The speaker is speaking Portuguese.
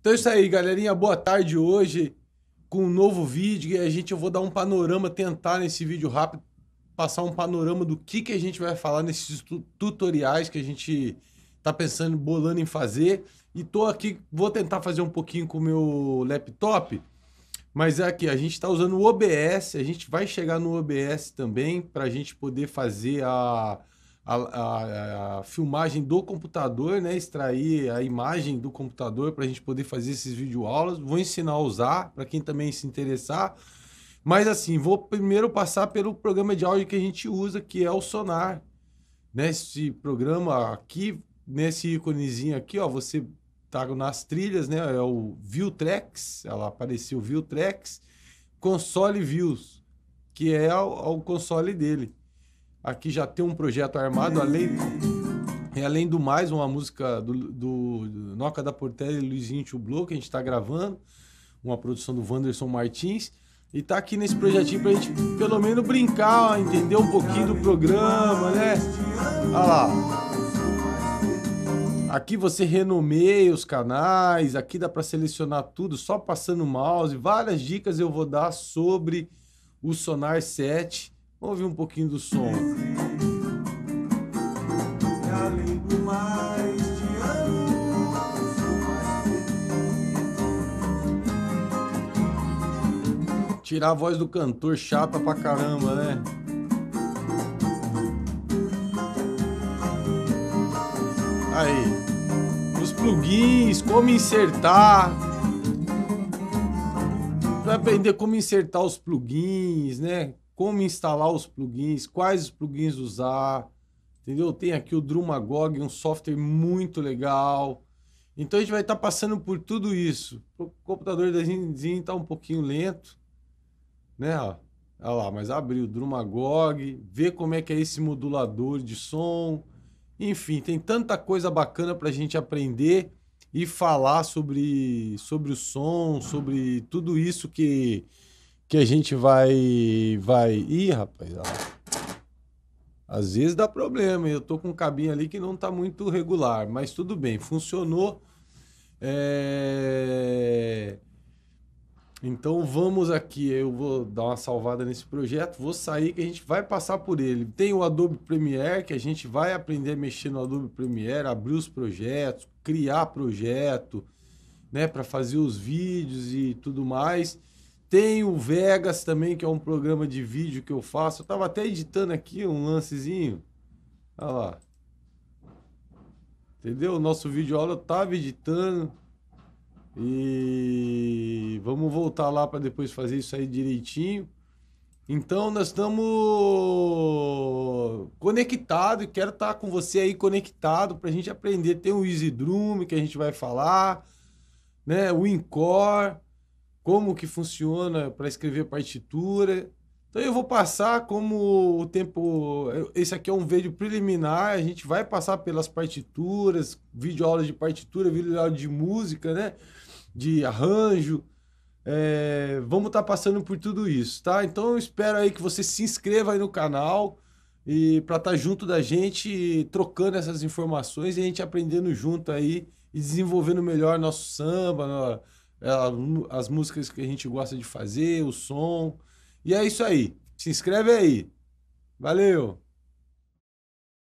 Então é isso aí, galerinha. Boa tarde hoje com um novo vídeo. E a gente, eu vou dar um panorama, tentar nesse vídeo rápido passar um panorama do que, que a gente vai falar nesses tu tutoriais que a gente tá pensando, bolando em fazer. E tô aqui, vou tentar fazer um pouquinho com o meu laptop. Mas é aqui, a gente está usando o OBS, a gente vai chegar no OBS também para a gente poder fazer a, a, a, a, filmagem do computador, né? Extrair a imagem do computador para a gente poder fazer esses videoaulas. Vou ensinar a usar para quem também se interessar. Mas assim, vou primeiro passar pelo programa de áudio que a gente usa, que é o Sonar. Nesse né? programa aqui, nesse íconezinho aqui, ó, você tá nas trilhas, né? É o ViewTrex, ela apareceu View console views, que é o, o console dele. Aqui já tem um projeto armado, além, e além do mais, uma música do, do, do Noca da Portela e Luizinho Tchublo, que a gente está gravando, uma produção do Wanderson Martins. E tá aqui nesse projetinho pra gente pelo menos brincar, entender um pouquinho do programa, né? Olha lá. Aqui você renomeia os canais, aqui dá para selecionar tudo só passando o mouse. Várias dicas eu vou dar sobre o Sonar 7 Vamos ouvir um pouquinho do som. Tirar a voz do cantor chata pra caramba, né? Aí. Os plugins, como insertar. Vai aprender como insertar os plugins, né? como instalar os plugins, quais plugins usar, entendeu? Tem aqui o Drumagog, um software muito legal. Então a gente vai estar tá passando por tudo isso. O computador da gente está um pouquinho lento, né? Olha lá, mas abriu o Drumagog, ver como é que é esse modulador de som. Enfim, tem tanta coisa bacana para a gente aprender e falar sobre, sobre o som, sobre tudo isso que que a gente vai. vai... ir, rapaz, às vezes dá problema. Eu tô com um cabinho ali que não tá muito regular, mas tudo bem, funcionou. É... Então vamos aqui, eu vou dar uma salvada nesse projeto, vou sair que a gente vai passar por ele. Tem o Adobe Premiere, que a gente vai aprender a mexer no Adobe Premiere, abrir os projetos, criar projeto, né, para fazer os vídeos e tudo mais. Tem o Vegas também, que é um programa de vídeo que eu faço. Eu tava até editando aqui um lancezinho. Olha lá. Entendeu? O nosso vídeo aula eu tava editando. E vamos voltar lá para depois fazer isso aí direitinho. Então nós estamos conectados e quero estar tá com você aí conectado para a gente aprender. Tem o Easy Drum que a gente vai falar, né? o Incor, como que funciona para escrever partitura. Então eu vou passar como o tempo. Esse aqui é um vídeo preliminar, a gente vai passar pelas partituras, vídeo aula de partitura, vídeo aula de música, né? De arranjo. É, vamos estar tá passando por tudo isso, tá? Então eu espero aí que você se inscreva aí no canal e para estar tá junto da gente, trocando essas informações e a gente aprendendo junto aí e desenvolvendo melhor nosso samba, é, as músicas que a gente gosta de fazer, o som. E é isso aí. Se inscreve aí. Valeu!